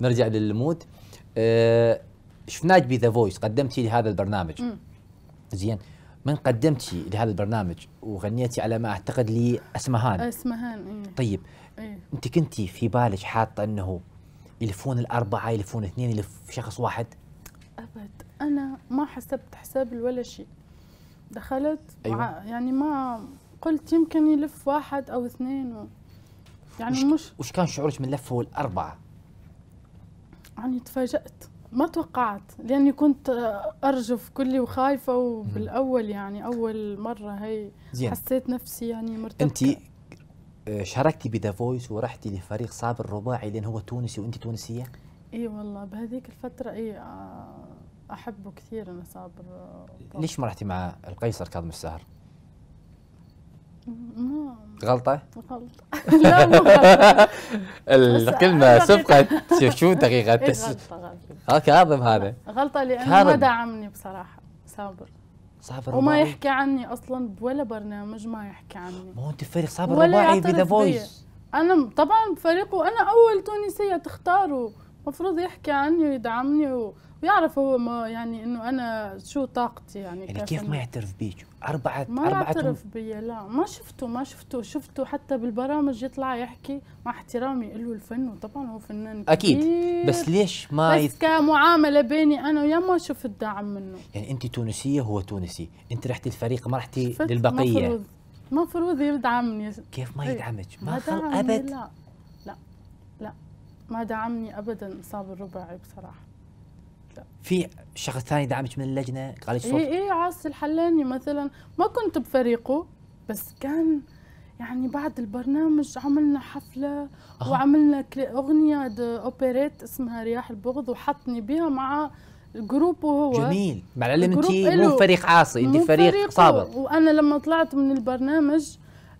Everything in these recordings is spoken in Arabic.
نرجع للمود آه، شفناك بذا فويس قدمتي لهذا البرنامج زين من قدمتي لهذا البرنامج وغنيتي على ما اعتقد لي اسمهان اسمهان إيه. طيب إيه. انت كنتي في بالك حاطه انه يلفون الاربعه يلفون اثنين يلف شخص واحد ابد انا ما حسبت حساب ولا شيء دخلت أيوة. يعني ما قلت يمكن يلف واحد او اثنين و... يعني مش وش كان شعورك من لفه الاربعه؟ يعني تفاجأت ما توقعت لاني كنت ارجف كلي وخايفه وبالاول يعني اول مره هي زين. حسيت نفسي يعني مرتبكه انت آه، شاركتي بذا فويس ورحتي لفريق صابر الرباعي لان هو تونسي وانت تونسيه؟ اي والله بهذيك الفتره اي آه، احبه كثير انا صابر ليش ما رحتي مع القيصر كاظم السهر؟ غلطة؟ غلطة لا مو غلطة الكلمة سبقت شو دقيقة إيه، غلطة غلطة كاظم هذا غلطة لأنه ما دعمني بصراحة صابر صابر وما يحكي عني اصلا ولا برنامج ما يحكي عني ما هو انت فريق صابر رباعي بذا فويس انا طبعا فريق وانا اول تونسيه تختاره المفروض يحكي عني ويدعمني و... ويعرف هو ما يعني انه انا شو طاقتي يعني يعني كيف ما يعترف بيك اربعه ما يعترف بيا لا ما شفته ما شفته شفته حتى بالبرامج يطلع يحكي مع احترامي له الفن وطبعا هو فنان كبير اكيد بس ليش ما بس يت... كمعامله بيني انا وياه ما شفت دعم منه يعني انت تونسيه هو تونسي انت رحتي الفريق ما رحتي للبقيه مفروض المفروض يدعمني كيف ما إيه. يدعمك ما, ما خل ابد لا لا لا ما دعمني ابدا صاب الربع بصراحه في شخص ثاني دعمك من اللجنه قال لك اي إيه، اي عاصي الحلاني مثلا ما كنت بفريقه بس كان يعني بعد البرنامج عملنا حفلة أه. وعملنا أغنية أوبريت اسمها رياح البغض وحطني بها مع الجروب وهو جميل مع العلم انت مو فريق عاصي انت فريق, فريق صابر وانا لما طلعت من البرنامج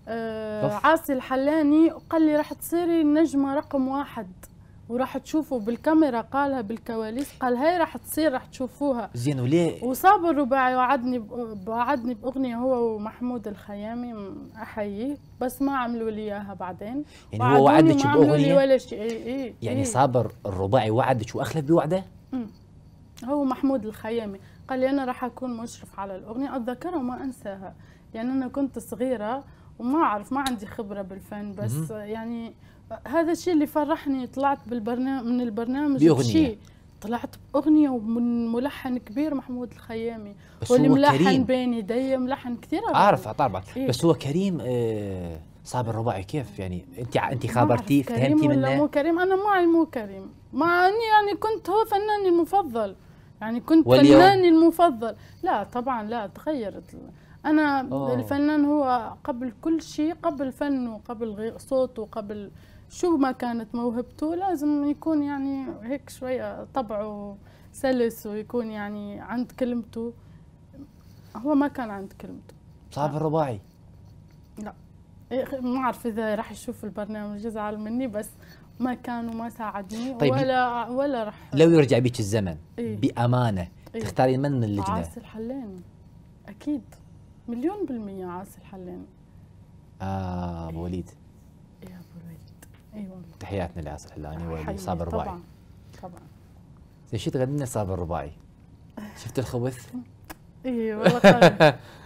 آه عاصي الحلاني قال لي راح تصيري النجمة رقم واحد وراح تشوفوا بالكاميرا قالها بالكواليس قال هاي راح تصير راح تشوفوها زين وليه وصاب الرباعي وعدني وعدني باغنيه هو ومحمود الخيامي احييه بس ما عملوا لي اياها بعدين يعني هو وعدك باغنيه ولا شيء اي اي يعني إيه. صابر الرباعي وعدك واخلف بوعده؟ هو محمود الخيامي قال لي انا راح اكون مشرف على الاغنيه اتذكرها وما انساها لان يعني انا كنت صغيره وما اعرف ما عندي خبره بالفن بس م-م. يعني هذا الشيء اللي فرحني طلعت بالبرنامج من البرنامج بأغنية. طلعت باغنيه ومن ملحن كبير محمود الخيامي بس واللي هو ملحن كريم. بين يدي ملحن كثير اعرف طبعا إيه؟ بس هو كريم آه صابر الرباعي كيف يعني انت انت خابرتيه فهمتي منه مو كريم انا معي مو كريم مع اني يعني كنت هو فناني المفضل يعني كنت فناني المفضل لا طبعا لا تغيرت انا أوه. الفنان هو قبل كل شيء قبل فنه قبل صوته قبل شو ما كانت موهبته لازم يكون يعني هيك شويه طبعه سلس ويكون يعني عند كلمته هو ما كان عند كلمته صعب الرباعي لا إيه، ما اعرف اذا راح يشوف البرنامج يزعل مني بس ما كان وما ساعدني طيب ولا ولا راح لو يرجع بيك الزمن إيه؟ بامانه إيه؟ تختارين من من اللجنه؟ عاصي الحلاني اكيد مليون بالمية عاصي الحلاني آه أبو وليد يا إيه، أبو وليد أي أيوة والله تحياتنا لعاصي الحلاني ولصابر الرباعي طبعا طبعا زين شو تغني صابر الرباعي شفت الخبث؟ اي والله